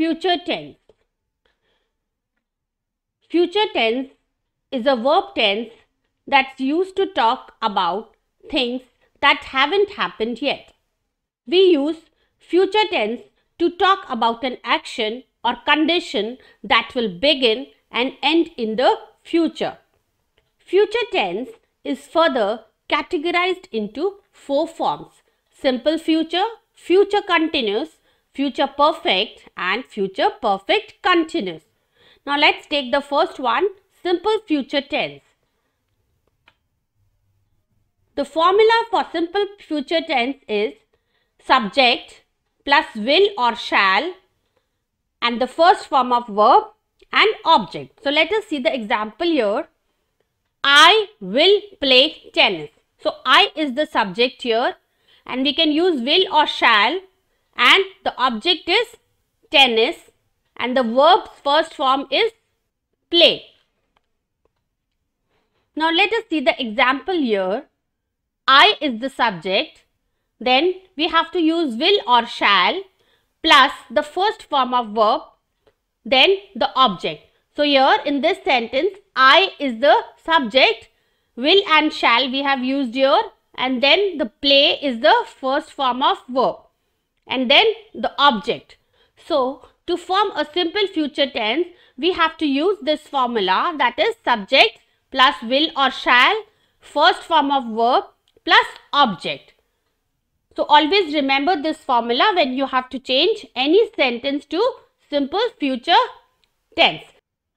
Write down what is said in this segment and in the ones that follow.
Future tense. Future tense is a verb tense that's used to talk about things that haven't happened yet. We use future tense to talk about an action or condition that will begin and end in the future. Future tense is further categorized into four forms simple future, future continuous, future perfect and future perfect continuous. Now let's take the first one, simple future tense. The formula for simple future tense is subject plus will or shall and the first form of verb and object. So let us see the example here. I will play tennis. So I is the subject here and we can use will or shall and the object is tennis and the verb's first form is play. Now let us see the example here. I is the subject. Then we have to use will or shall plus the first form of verb then the object. So here in this sentence I is the subject will and shall we have used here and then the play is the first form of verb and then the object. So to form a simple future tense, we have to use this formula that is subject plus will or shall, first form of verb plus object. So always remember this formula when you have to change any sentence to simple future tense.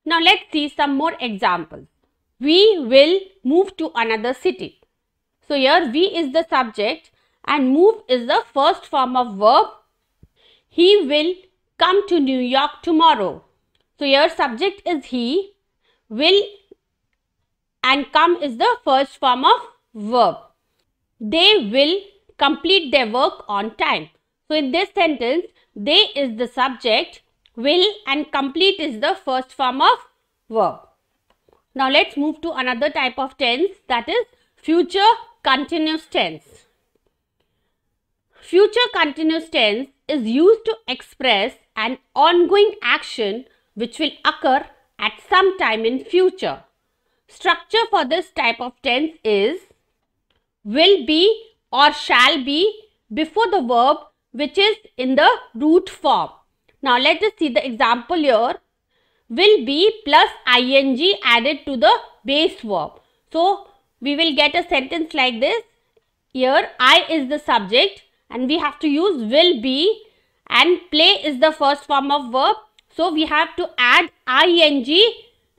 Now let's see some more examples. We will move to another city. So here we is the subject and move is the first form of verb. He will come to New York tomorrow. So your subject is he, will and come is the first form of verb. They will complete their work on time. So in this sentence, they is the subject, will and complete is the first form of verb. Now let's move to another type of tense that is future continuous tense. Future continuous tense is used to express an ongoing action which will occur at some time in future. Structure for this type of tense is will be or shall be before the verb which is in the root form. Now let us see the example here. Will be plus ing added to the base verb. So we will get a sentence like this. Here I is the subject and we have to use will be and play is the first form of verb. So we have to add ing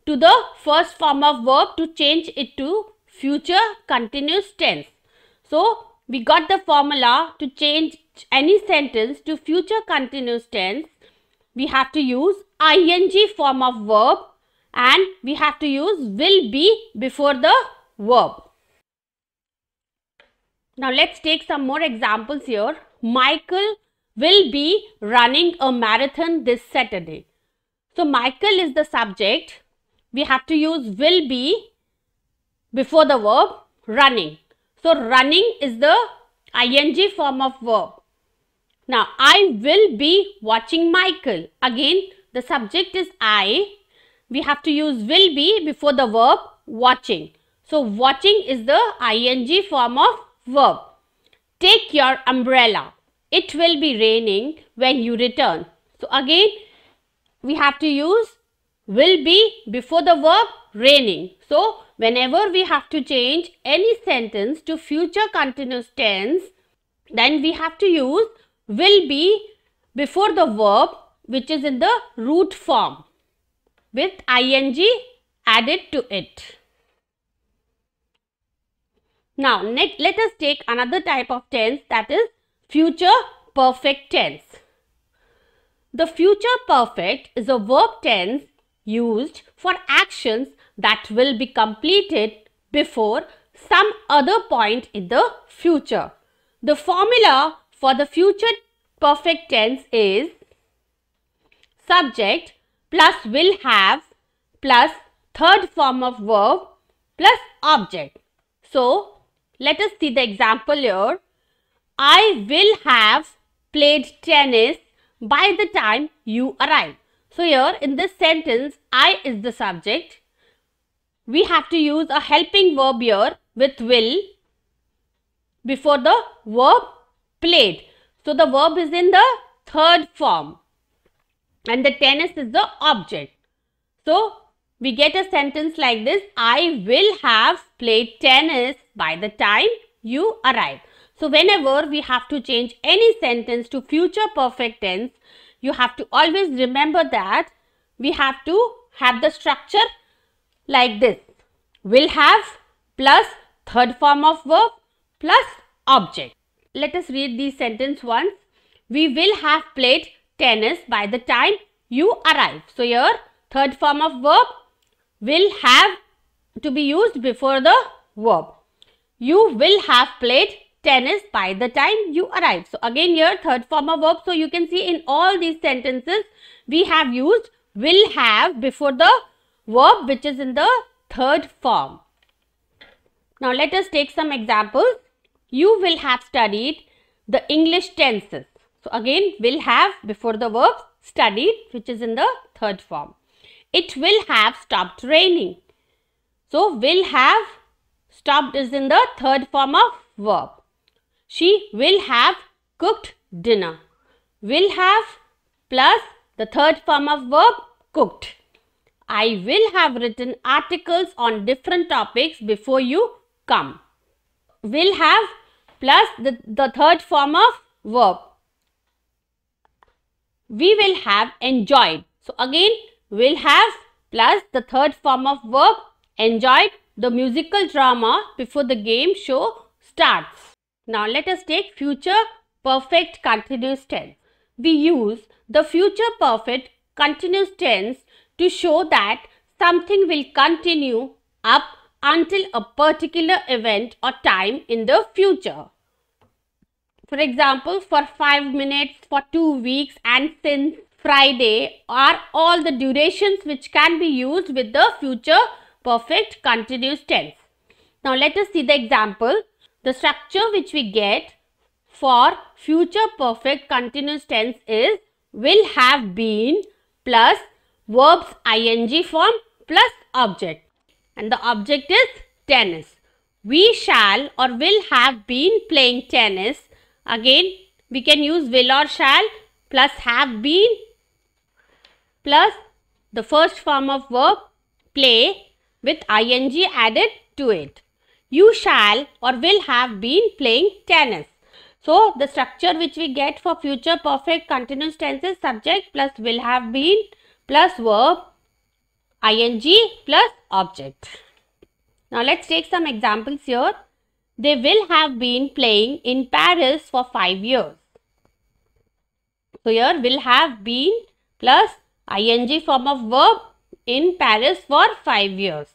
to the first form of verb to change it to future continuous tense. So we got the formula to change any sentence to future continuous tense. We have to use ing form of verb and we have to use will be before the verb. Now let's take some more examples here. Michael will be running a marathon this Saturday. So Michael is the subject. We have to use will be before the verb running. So running is the ing form of verb. Now I will be watching Michael. Again the subject is I. We have to use will be before the verb watching. So watching is the ing form of Verb. Take your umbrella. It will be raining when you return. So again, we have to use will be before the verb raining. So whenever we have to change any sentence to future continuous tense, then we have to use will be before the verb which is in the root form with ing added to it. Now, next, let us take another type of tense that is future perfect tense. The future perfect is a verb tense used for actions that will be completed before some other point in the future. The formula for the future perfect tense is subject plus will have plus third form of verb plus object. So, let us see the example here. I will have played tennis by the time you arrive. So here in this sentence, I is the subject. We have to use a helping verb here with will before the verb played. So the verb is in the third form and the tennis is the object. So we get a sentence like this, I will have played tennis by the time you arrive. So whenever we have to change any sentence to future perfect tense, you have to always remember that we have to have the structure like this. Will have plus third form of verb plus object. Let us read these sentence once. We will have played tennis by the time you arrive. So here third form of verb will have to be used before the verb. You will have played tennis by the time you arrive. So again here third form of verb. So you can see in all these sentences we have used will have before the verb which is in the third form. Now let us take some examples. You will have studied the English tenses. So again will have before the verb studied which is in the third form. It will have stopped raining. So will have stopped is in the third form of verb. She will have cooked dinner. Will have plus the third form of verb cooked. I will have written articles on different topics before you come. Will have plus the, the third form of verb. We will have enjoyed. So again will have plus the third form of verb enjoyed the musical drama before the game show starts. Now let us take future perfect continuous tense. We use the future perfect continuous tense to show that something will continue up until a particular event or time in the future. For example, for 5 minutes, for 2 weeks and since Friday are all the durations which can be used with the future perfect continuous tense. Now let us see the example. The structure which we get for future perfect continuous tense is will have been plus verbs ing form plus object and the object is tennis. We shall or will have been playing tennis. Again we can use will or shall plus have been plus the first form of verb play with ing added to it. You shall or will have been playing tennis. So, the structure which we get for future perfect continuous tenses subject plus will have been plus verb ing plus object. Now, let's take some examples here. They will have been playing in Paris for 5 years. So, here will have been plus ing form of verb in Paris for 5 years.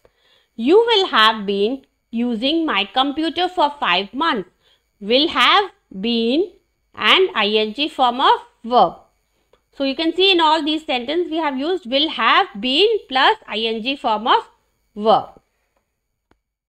You will have been using my computer for 5 months. Will have been and ing form of verb. So you can see in all these sentences we have used will have been plus ing form of verb.